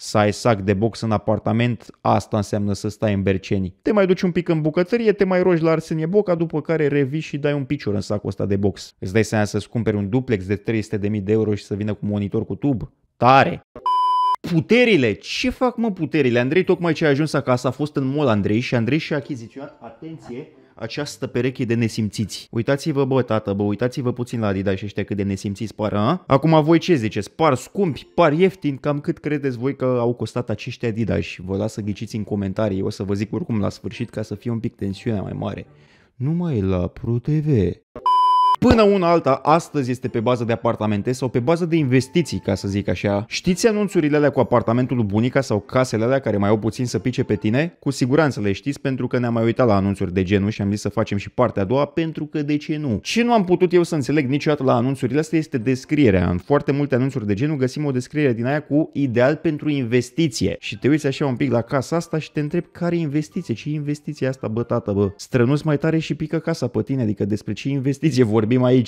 să ai sac de box în apartament, asta înseamnă să stai în berceni. Te mai duci un pic în bucătărie, te mai rogi la Arsenie Boca, după care revii și dai un picior în sacul ăsta de box. Îți dai seama să-ți cumperi un duplex de 300.000 de euro și să vină cu monitor cu tub? Tare! Puterile! Ce fac mă puterile? Andrei tocmai ce a ajuns acasă a fost în mall Andrei și Andrei și-a achiziționat, atenție, această pereche de nesimțiți. Uitați-vă, bă, tată, bă, uitați-vă puțin la Adidas ăștia cât de nesimțiți par, a? Acum voi ce ziceți? Par scumpi, par ieftin, cam cât credeți voi că au costat acești Adidas? Vă las să ghiciți în comentarii, o să vă zic oricum la sfârșit ca să fie un pic tensiunea mai mare. Numai la ProTV. Până una alta, astăzi este pe bază de apartamente sau pe bază de investiții, ca să zic așa. Știți anunțurile alea cu apartamentul bunica sau casele alea care mai au puțin să pice pe tine? Cu siguranță le știți pentru că ne-am mai uitat la anunțuri de genul și am zis să facem și partea a doua pentru că de ce nu? Ce nu am putut eu să înțeleg niciodată la anunțurile astea este descrierea. În foarte multe anunțuri de genul găsim o descriere din aia cu ideal pentru investiție. Și te uiți așa un pic la casa asta și te întrebi care investiție, ce investiție asta bătată, bă. Strănuți mai tare și pică casa pe tine, adică despre ce investiție vorbim Be My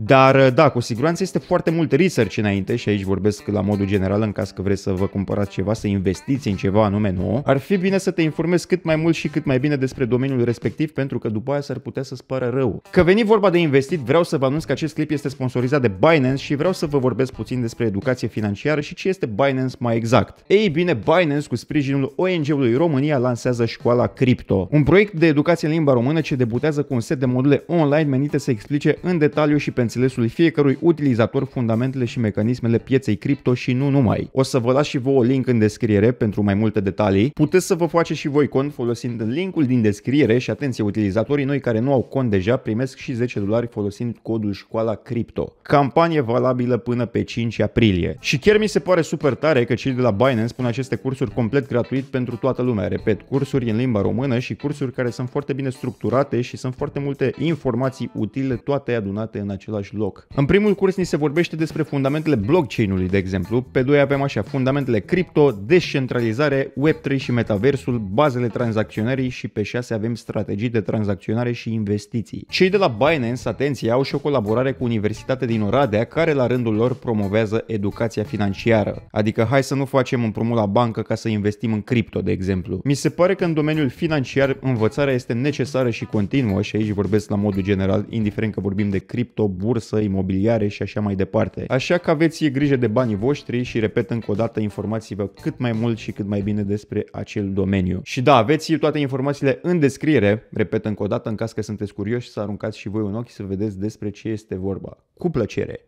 Dar uh, da, cu siguranță este foarte mult research înainte și aici vorbesc la modul general în caz că vreți să vă cumpărați ceva, să investiți în ceva anume nou. Ar fi bine să te informezi cât mai mult și cât mai bine despre domeniul respectiv pentru că după aia s-ar putea să-ți pară rău. Că veni vorba de investit, vreau să vă anunț că acest clip este sponsorizat de Binance și vreau să vă vorbesc puțin despre educație financiară și ce este Binance mai exact. Ei bine, Binance cu sprijinul ONG-ului România lansează școala Crypto, un proiect de educație în limba română ce debutează cu un set de module online menite să explice în detaliu și pentru înțelesului fiecărui utilizator fundamentele și mecanismele pieței cripto și nu numai. O să vă las și vouă link în descriere pentru mai multe detalii. Puteți să vă faceți și voi cont folosind linkul din descriere și atenție, utilizatorii noi care nu au cont deja primesc și 10 dolari folosind codul școala cripto. Campanie valabilă până pe 5 aprilie. Și chiar mi se pare super tare că cei de la Binance pun aceste cursuri complet gratuit pentru toată lumea. Repet, cursuri în limba română și cursuri care sunt foarte bine structurate și sunt foarte multe informații utile toate adunate în același același loc. În primul curs ni se vorbește despre fundamentele blockchain-ului, de exemplu, pe doi avem așa fundamentele cripto, descentralizare, Web3 și metaversul, bazele tranzacționării și pe 6 avem strategii de tranzacționare și investiții. Cei de la Binance, atenție, au și o colaborare cu Universitatea din Oradea, care la rândul lor promovează educația financiară. Adică hai să nu facem împrumut la bancă ca să investim în cripto, de exemplu. Mi se pare că în domeniul financiar învățarea este necesară și continuă și aici vorbesc la modul general, indiferent că vorbim de cripto, bursă, imobiliare și așa mai departe. Așa că aveți grijă de banii voștri și repet încă o dată informați-vă cât mai mult și cât mai bine despre acel domeniu. Și da, aveți toate informațiile în descriere, repet încă o dată în caz că sunteți curioși să aruncați și voi un ochi să vedeți despre ce este vorba. Cu plăcere!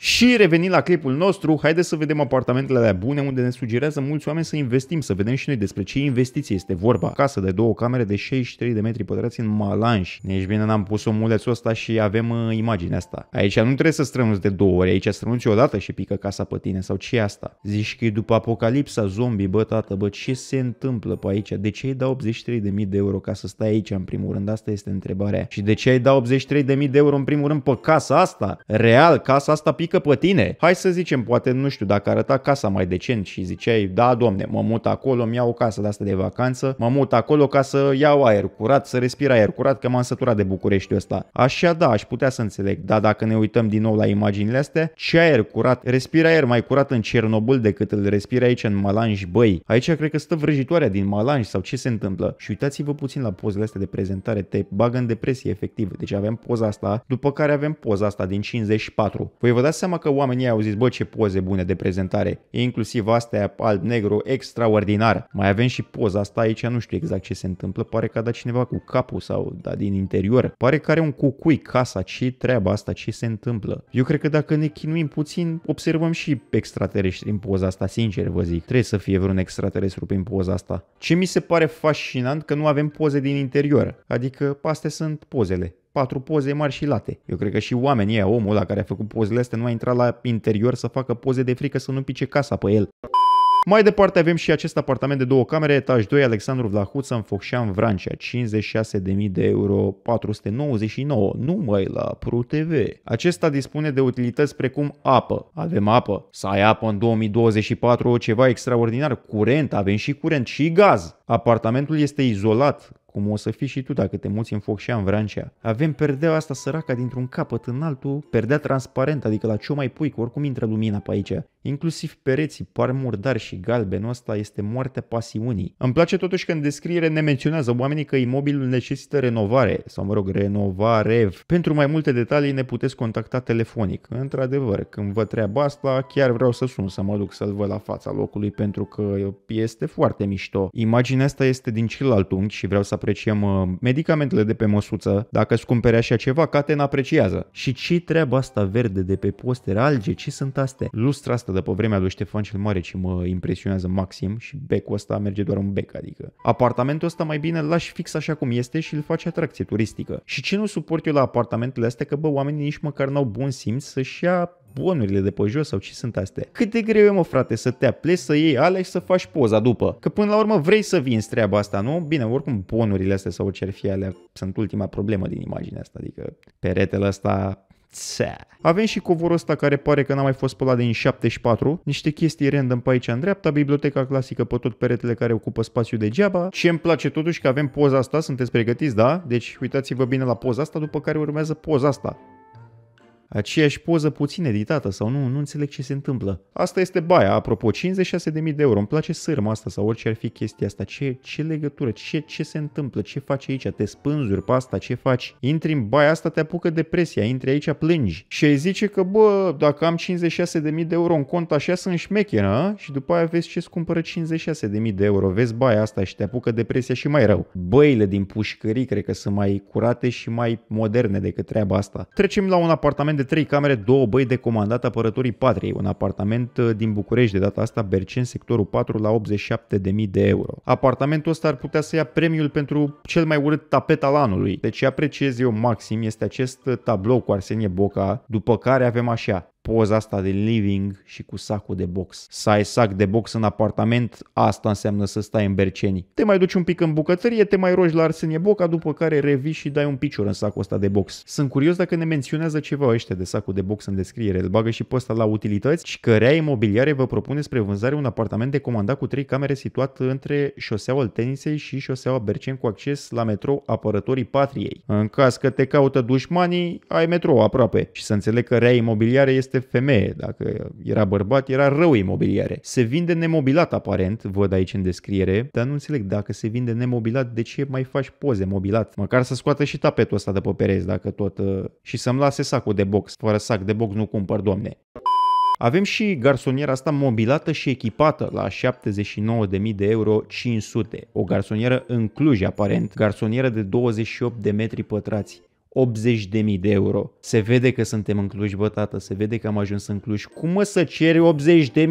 Și revenind la clipul nostru, haideți să vedem apartamentele alea bune unde ne sugerează mulți oameni să investim, să vedem și noi despre ce investiție este vorba. Casă de două camere de 63 de metri pătrați în Malanș. Nici bine n-am pus o ăsta și avem uh, imaginea asta. Aici nu trebuie să strănuți de două ori, aici strănuți o dată și pică casa pe tine sau ce asta. Zici că e după apocalipsa zombie, bă tată, bă ce se întâmplă pe aici? De ce ai da 83.000 de euro ca să stai aici în primul rând? Asta este întrebarea. Și de ce ai da 83.000 de euro în primul rând pe casa asta? Real, casa asta pică Adică pe tine, hai să zicem, poate nu știu, dacă arăta casa mai decent și ziceai, da, domne, mă mut acolo, îmi iau o casă de asta de vacanță, mă mut acolo ca să iau aer curat, să respir aer curat, că m-am săturat de Bucureștiul ăsta. Așa da, aș putea să înțeleg, dar dacă ne uităm din nou la imaginile astea, ce aer curat, respira aer mai curat în Cernobâl decât îl respira aici în Malanj, băi. Aici cred că stă vrăjitoarea din Malanj sau ce se întâmplă. Și uitați-vă puțin la pozele astea de prezentare, te bagă în depresie efectiv. Deci avem poza asta, după care avem poza asta din 54. Voi vă dați seama că oamenii au zis, bă, ce poze bune de prezentare, e inclusiv astea alb-negru, extraordinar. Mai avem și poza asta aici, nu știu exact ce se întâmplă, pare că a dat cineva cu capul sau da, din interior. Pare că are un cucui casa, ce treaba asta, ce se întâmplă. Eu cred că dacă ne chinuim puțin, observăm și extraterestri în poza asta, sincer vă zic. Trebuie să fie vreun extraterestru prin poza asta. Ce mi se pare fascinant că nu avem poze din interior, adică astea sunt pozele patru poze mari și late. Eu cred că și oamenii ăia, omul la care a făcut pozele astea, nu a intrat la interior să facă poze de frică să nu pice casa pe el. Mai departe avem și acest apartament de două camere, etaj 2, Alexandru Vlahuță, în Focșan, Vrancea, 56.000 de euro, 499, numai la ProTV. Acesta dispune de utilități precum apă, avem apă, să ai apă în 2024, ceva extraordinar, curent, avem și curent și gaz. Apartamentul este izolat, cum o să fii și tu dacă te muți în foc și în vrancea. Avem perdea asta săraca dintr-un capăt în altul, perdea transparent, adică la ce o mai pui, că oricum intră lumina pe aici inclusiv pereții, par murdar și galben, Asta este moartea pasiunii. Îmi place totuși că în descriere ne menționează oamenii că imobilul necesită renovare, sau mă rog, renovarev. Pentru mai multe detalii ne puteți contacta telefonic. Într-adevăr, când vă treaba asta, chiar vreau să sun să mă duc să-l văd la fața locului pentru că este foarte mișto. Imaginea asta este din celălalt unghi și vreau să apreciem uh, medicamentele de pe măsuță. Dacă îți cumpere așa ceva, Caten apreciază. Și ce treaba asta verde de pe poster alge? Ce sunt astea? Lustra asta asta de pe vremea lui Ștefan cel Mare și mă impresionează maxim și becul ăsta merge doar un bec, adică. Apartamentul ăsta mai bine îl lași fix așa cum este și îl faci atracție turistică. Și ce nu suport eu la apartamentele astea că bă, oamenii nici măcar n-au bun simț să-și ia bonurile de pe jos sau ce sunt astea. Cât de greu e, mă, frate, să te aplezi, să iei alea și să faci poza după. Că până la urmă vrei să vinzi treaba asta, nu? Bine, oricum bonurile astea sau ce ar fi alea sunt ultima problemă din imaginea asta, adică peretele ăsta Ța. Avem și covorul ăsta care pare că n-a mai fost spălat din 74, niște chestii random pe aici în dreapta, biblioteca clasică pe tot peretele care ocupă spațiu degeaba. Ce îmi place totuși că avem poza asta, sunteți pregătiți, da? Deci uitați-vă bine la poza asta, după care urmează poza asta aceeași poză puțin editată sau nu, nu înțeleg ce se întâmplă. Asta este baia, apropo, 56.000 de euro, îmi place sârma asta sau orice ar fi chestia asta, ce, ce legătură, ce, ce se întâmplă, ce faci aici, te spânzuri pe asta, ce faci, intri în baia asta, te apucă depresia, intri aici, plângi. Și ai zice că, bă, dacă am 56.000 de euro în cont, așa sunt șmecheră și după aia vezi ce-ți cumpără 56.000 de euro, vezi baia asta și te apucă depresia și mai rău. Băile din pușcării cred că sunt mai curate și mai moderne decât treaba asta. Trecem la un apartament de trei camere, două băi de comandat apărătorii patriei, un apartament uh, din București, de data asta Bercen, sectorul 4, la 87.000 de euro. Apartamentul ăsta ar putea să ia premiul pentru cel mai urât tapet al anului. Deci apreciez eu maxim este acest uh, tablou cu Arsenie Boca, după care avem așa poza asta de living și cu sacul de box. Să ai sac de box în apartament, asta înseamnă să stai în bercenii. Te mai duci un pic în bucătărie, te mai rogi la Arsenie Boca, după care revii și dai un picior în sacul ăsta de box. Sunt curios dacă ne menționează ceva ăștia de sacul de box în descriere. Îl bagă și pe ăsta la utilități și Cărea Imobiliare vă propune spre vânzare un apartament de comandat cu 3 camere situat între șoseaua tenisei și șoseaua Bercen cu acces la metrou Apărătorii Patriei. În caz că te caută dușmanii, ai metrou aproape. Și să înțeleg că Rea Imobiliare este este femeie, dacă era bărbat, era rău imobiliare. Se vinde nemobilat aparent, văd aici în descriere, dar nu înțeleg dacă se vinde nemobilat, de ce mai faci poze mobilat? Măcar să scoată și tapetul ăsta de pe pereți, dacă tot... Uh, și să-mi lase sacul de box. Fără sac de box nu cumpăr, domne. Avem și garsoniera asta mobilată și echipată la 79.000 de euro 500. O garsonieră în Cluj aparent, garsonieră de 28 de metri pătrați. 80.000 de euro. Se vede că suntem în Cluj, bă, tată, se vede că am ajuns în Cluj. Cum mă să ceri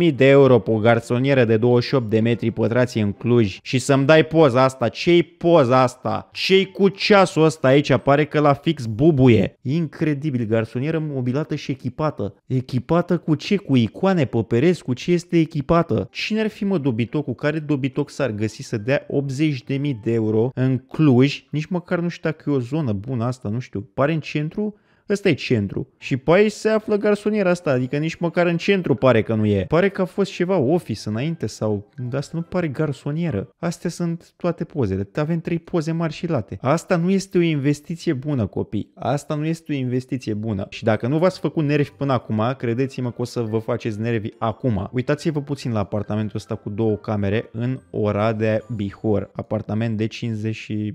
80.000 de euro pe o garsonieră de 28 de metri pătrați în Cluj și să-mi dai poza asta? Ce-i poza asta? Ce-i cu ceasul ăsta aici? Pare că la fix bubuie. Incredibil, garsonieră mobilată și echipată. Echipată cu ce? Cu icoane pe pereți? Cu ce este echipată? Cine ar fi, mă, dobitocul? Care dobitoc s-ar găsi să dea 80.000 de euro în Cluj? Nici măcar nu știu dacă e o zonă bună asta, nu știu știu, pare în centru Ăsta e centru. Și pe aici se află garsoniera asta, adică nici măcar în centru pare că nu e. Pare că a fost ceva office înainte sau... Asta nu pare garsonieră. Astea sunt toate pozele. Avem trei poze mari și late. Asta nu este o investiție bună, copii. Asta nu este o investiție bună. Și dacă nu v-ați făcut nervi până acum, credeți-mă că o să vă faceți nervi acum. Uitați-vă puțin la apartamentul ăsta cu două camere în Oradea Bihor. Apartament de 52.000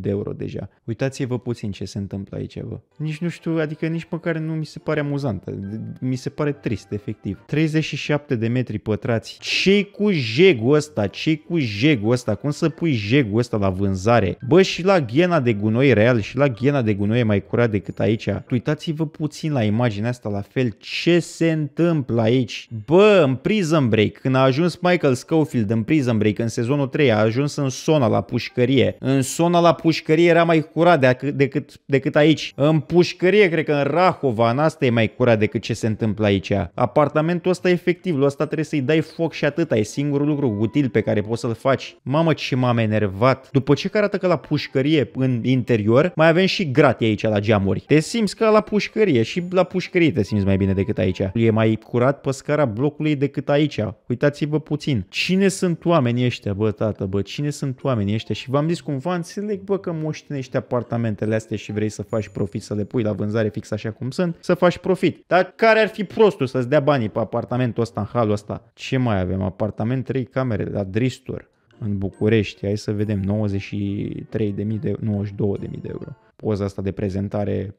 de euro deja. Uitați-vă puțin ce se întâmplă aici, vă. Nici nu știu știu, adică nici măcar nu mi se pare amuzantă. Mi se pare trist, efectiv. 37 de metri pătrați. ce cu jegul ăsta? ce cu jegul ăsta? Cum să pui jegul ăsta la vânzare? Bă, și la ghena de gunoi real și la ghena de gunoi e mai curat decât aici. Uitați-vă puțin la imaginea asta la fel. Ce se întâmplă aici? Bă, în Prison Break, când a ajuns Michael Scofield în Prison Break în sezonul 3, a ajuns în Sona la pușcărie. În Sona la pușcărie era mai curat decât, decât, decât aici. În pușcărie pușcărie, cred că în Rahova, în asta e mai curat decât ce se întâmplă aici. Apartamentul ăsta efectiv, lui ăsta trebuie să-i dai foc și atât e singurul lucru util pe care poți să-l faci. Mamă ce m-am enervat. După ce arată că la pușcărie în interior, mai avem și gratii aici la geamuri. Te simți ca la pușcărie și la pușcărie te simți mai bine decât aici. E mai curat pe scara blocului decât aici. Uitați-vă puțin. Cine sunt oamenii ăștia, bă, tată, bă? Cine sunt oamenii ăștia? Și v-am zis cumva, înțeleg, bă, că moștenești apartamentele astea și vrei să faci profit să le pui la vânzare fix așa cum sunt, să faci profit. Dar care ar fi prostul să-ți dea banii pe apartamentul ăsta, în halul ăsta? Ce mai avem? Apartament, 3 camere, la Dristor, în București, hai să vedem, 93.000 de, 92.000 de euro. Poza asta de prezentare,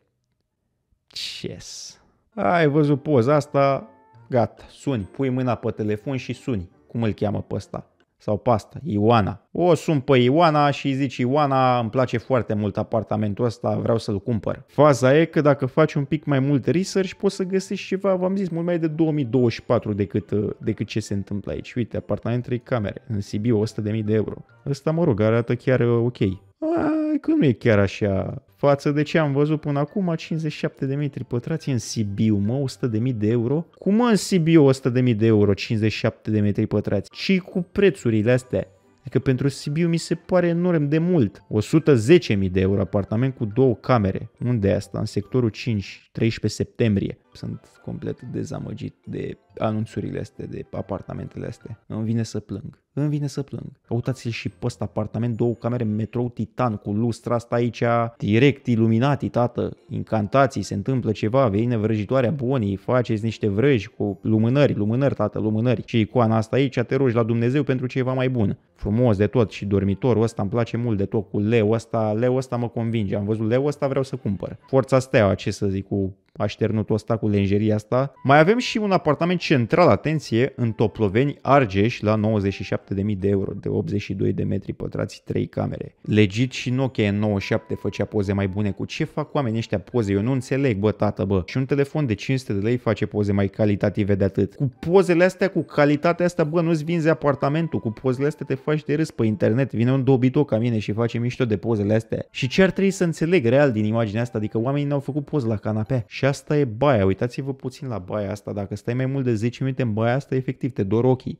yes. Ai văzut poza asta, gata, suni, pui mâna pe telefon și suni. Cum îl cheamă pe ăsta? sau pasta, Ioana. O sun pe Ioana și îi zici Ioana, îmi place foarte mult apartamentul ăsta, vreau să-l cumpăr. Faza e că dacă faci un pic mai mult research poți să găsești ceva, v-am zis, mult mai de 2024 decât, uh, decât ce se întâmplă aici. Uite, apartament 3 camere, în Sibiu 100.000 de euro. Ăsta, mă rog, arată chiar uh, ok. A, că nu e chiar așa Față de ce am văzut până acum, 57 de metri pătrați în Sibiu, mă, 100 de mii de euro. Cum mă, în Sibiu 100 de mii de euro, 57 de metri pătrați? Și cu prețurile astea? Adică pentru Sibiu mi se pare enorm de mult. 110.000 de euro apartament cu două camere. Unde e asta? În sectorul 5, 13 septembrie. Sunt complet dezamăgit de anunțurile astea, de apartamentele astea. Îmi vine să plâng. Îmi vine să plâng. Căutați-l și pe ăsta apartament, două camere, metrou titan cu lustra asta aici, direct iluminati, tată, incantații, se întâmplă ceva, vine vrăjitoarea bunii, faceți niște vrăji cu lumânări, lumânări, tată, lumânări. Și icoana asta aici, te rogi la Dumnezeu pentru ceva mai bun. Frumos de tot și dormitorul ăsta îmi place mult de tot, cu leu ăsta, leu ăsta mă convinge, am văzut leu ăsta vreau să cumpăr. Forța steaua, ce să zic, cu așternutul ăsta cu lenjeria asta. Mai avem și un apartament central, atenție, în Toploveni, Argeș, la 97.000 de euro, de 82 de metri pătrați, 3 camere. Legit și Nokia în 97 făcea poze mai bune cu ce fac oamenii ăștia poze, eu nu înțeleg, bă, tată, bă. Și un telefon de 500 de lei face poze mai calitative de atât. Cu pozele astea, cu calitatea asta, bă, nu-ți vinzi apartamentul, cu pozele astea te faci de râs pe internet, vine un dobitoc ca mine și face mișto de pozele astea. Și ce ar trebui să înțeleg real din imaginea asta, adică oamenii n-au făcut poze la canapea și asta e baia. Uitați-vă puțin la baia asta. Dacă stai mai mult de 10 minute în baia asta, efectiv te dor ochii.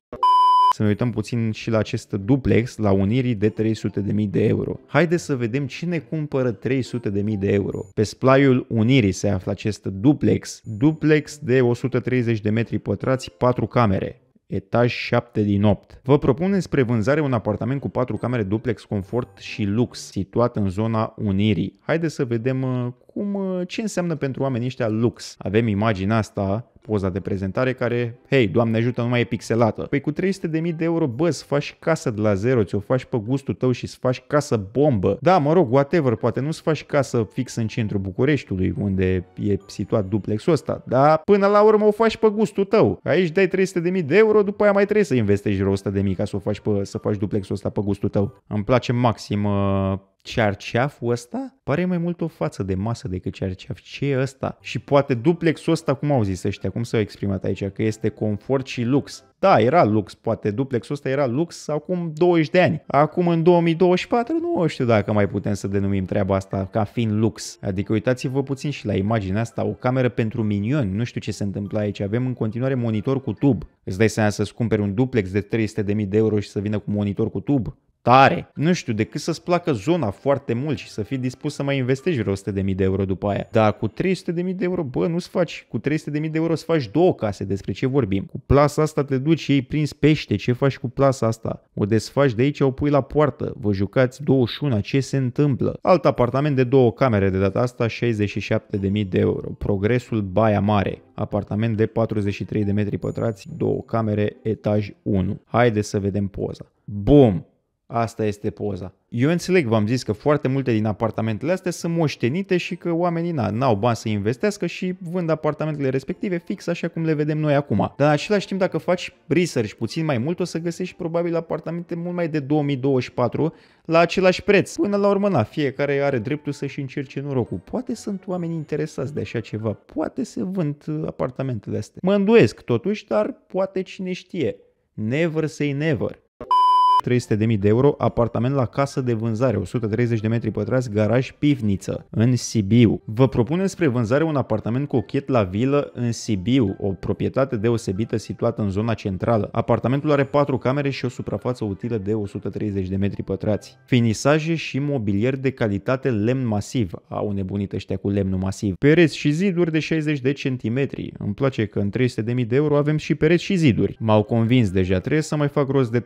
Să ne uităm puțin și la acest duplex, la unirii de 300.000 de euro. Haideți să vedem cine cumpără 300.000 de euro. Pe splaiul unirii se află acest duplex, duplex de 130 de metri pătrați, 4 camere etaj 7 din 8. Vă propun spre vânzare un apartament cu 4 camere duplex, confort și lux, situat în zona Unirii. Haideți să vedem uh, cum, uh, ce înseamnă pentru oamenii ăștia lux. Avem imaginea asta poza de prezentare care, hei, Doamne ajută, nu mai e pixelată. Păi cu 300.000 de euro, bă, îți faci casă de la zero, ți-o faci pe gustul tău și îți faci casă bombă. Da, mă rog, whatever, poate nu să faci casă fix în centrul Bucureștiului, unde e situat duplexul ăsta, dar până la urmă o faci pe gustul tău. Aici dai 300.000 de euro, după aia mai trebuie să investești vreo 100.000 ca să o faci pe, să faci duplexul ăsta pe gustul tău. Îmi place maxim uh, cearceaful ăsta pare mai mult o față de masă decât cearceaf. Ce e ăsta? Și poate duplexul ăsta, cum au zis ăștia, cum s-au exprimat aici, că este confort și lux. Da, era lux, poate duplexul ăsta era lux acum 20 de ani. Acum în 2024 nu știu dacă mai putem să denumim treaba asta ca fiind lux. Adică uitați-vă puțin și la imaginea asta, o cameră pentru minioni, nu știu ce se întâmplă aici. Avem în continuare monitor cu tub. Îți dai seama să-ți cumperi un duplex de 300.000 de euro și să vină cu monitor cu tub? tare. Nu știu, decât să-ți placă zona foarte mult și să fii dispus să mai investești vreo 100.000 de euro după aia. Dar cu 300.000 de euro, bă, nu-ți faci. Cu 300.000 de euro să faci două case, despre ce vorbim. Cu plasa asta te duci, ei prins pește, ce faci cu plasa asta? O desfaci de aici, o pui la poartă, vă jucați 21, ce se întâmplă? Alt apartament de două camere, de data asta 67.000 de euro. Progresul Baia Mare apartament de 43 de metri pătrați, două camere, etaj 1. Haide să vedem poza. Bum! Asta este poza. Eu înțeleg, v-am zis că foarte multe din apartamentele astea sunt moștenite și că oamenii na, n-au bani să investească și vând apartamentele respective fix așa cum le vedem noi acum. Dar în același timp, dacă faci research puțin mai mult, o să găsești probabil apartamente mult mai de 2024 la același preț. Până la urmă, na, fiecare are dreptul să-și încerce norocul. Poate sunt oameni interesați de așa ceva, poate se vând uh, apartamentele astea. Mă îndoiesc totuși, dar poate cine știe. Never say never. 300.000 de euro, apartament la casă de vânzare, 130 de metri pătrați, garaj, pivniță, în Sibiu. Vă propunem spre vânzare un apartament cochet la vilă în Sibiu, o proprietate deosebită situată în zona centrală. Apartamentul are 4 camere și o suprafață utilă de 130 de metri pătrați. Finisaje și mobilier de calitate lemn masiv, au nebunit ăștia cu lemnul masiv. Pereți și ziduri de 60 de centimetri. Îmi place că în 300.000 de euro avem și pereți și ziduri. M-au convins deja, trebuie să mai fac rost de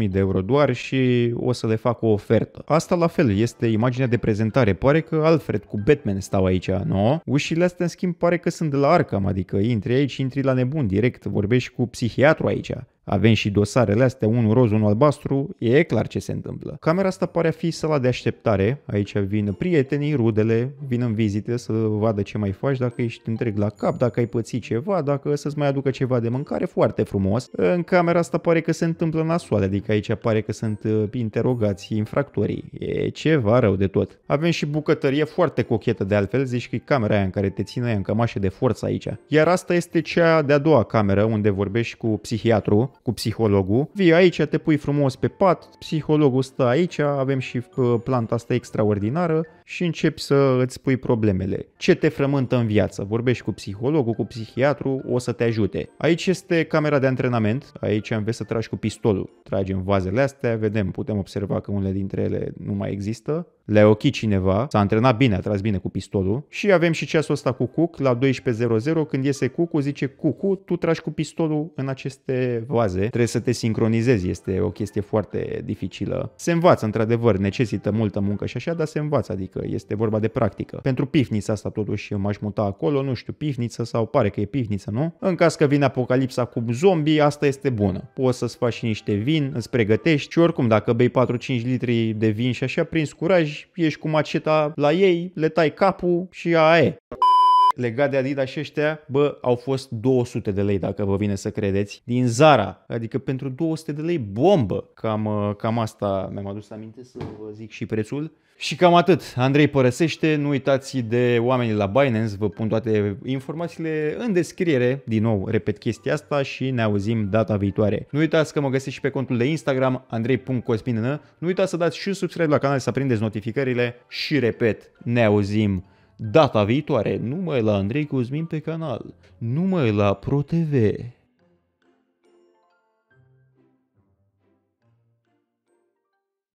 300.000 de euro euro doar și o să le fac o ofertă. Asta la fel, este imaginea de prezentare. Pare că Alfred cu Batman stau aici, nu? Ușile astea, în schimb, pare că sunt de la Arkham, adică intri aici, intri la nebun direct, vorbești cu psihiatru aici. Avem și dosarele astea, unul roz, unul albastru, e clar ce se întâmplă. Camera asta pare a fi sala de așteptare, aici vin prietenii, rudele, vin în vizite să vadă ce mai faci, dacă ești întreg la cap, dacă ai pățit ceva, dacă să-ți mai aducă ceva de mâncare, foarte frumos. În camera asta pare că se întâmplă nasoale, adică aici pare că sunt uh, interogați infractorii, e ceva rău de tot. Avem și bucătărie foarte cochetă de altfel, zici că e camera aia în care te ține în cămașă de forță aici. Iar asta este cea de-a doua cameră unde vorbești cu psihiatru, cu psihologul. Vii aici, te pui frumos pe pat, psihologul stă aici, avem și uh, planta asta extraordinară, și începi să îți pui problemele. Ce te frământă în viață? Vorbești cu psihologul, cu psihiatru, o să te ajute. Aici este camera de antrenament, aici înveți să tragi cu pistolul. Tragem vazele astea, vedem, putem observa că unele dintre ele nu mai există, le-a ochit cineva, s-a antrenat bine, a tras bine cu pistolul și avem și ceasul ăsta cu cuc la 12.00 când iese Cucu, zice cucu, tu tragi cu pistolul în aceste vaze, trebuie să te sincronizezi, este o chestie foarte dificilă. Se învață într-adevăr, necesită multă muncă și așa, dar se învață, adică că este vorba de practică. Pentru pifnița asta totuși m-aș muta acolo, nu știu, pifniță sau pare că e pifniță, nu? În caz că vine apocalipsa cu zombie, asta este bună. Poți să-ți faci niște vin, îți pregătești și oricum dacă bei 4-5 litri de vin și așa, prins curaj, ieși cu maceta la ei, le tai capul și aia e legat de Adidas și ăștia, bă, au fost 200 de lei, dacă vă vine să credeți, din Zara. Adică pentru 200 de lei, bombă! Cam, uh, cam asta mi-am adus aminte să vă zic și prețul. Și cam atât. Andrei părăsește. Nu uitați de oamenii la Binance. Vă pun toate informațiile în descriere. Din nou, repet chestia asta și ne auzim data viitoare. Nu uitați că mă găsești și pe contul de Instagram andrei.cosminn. Nu uitați să dați și subscribe la canal să prindeți notificările și repet, ne auzim Data viitoare, numai la Andrei Cosmin pe canal, numai la ProTV.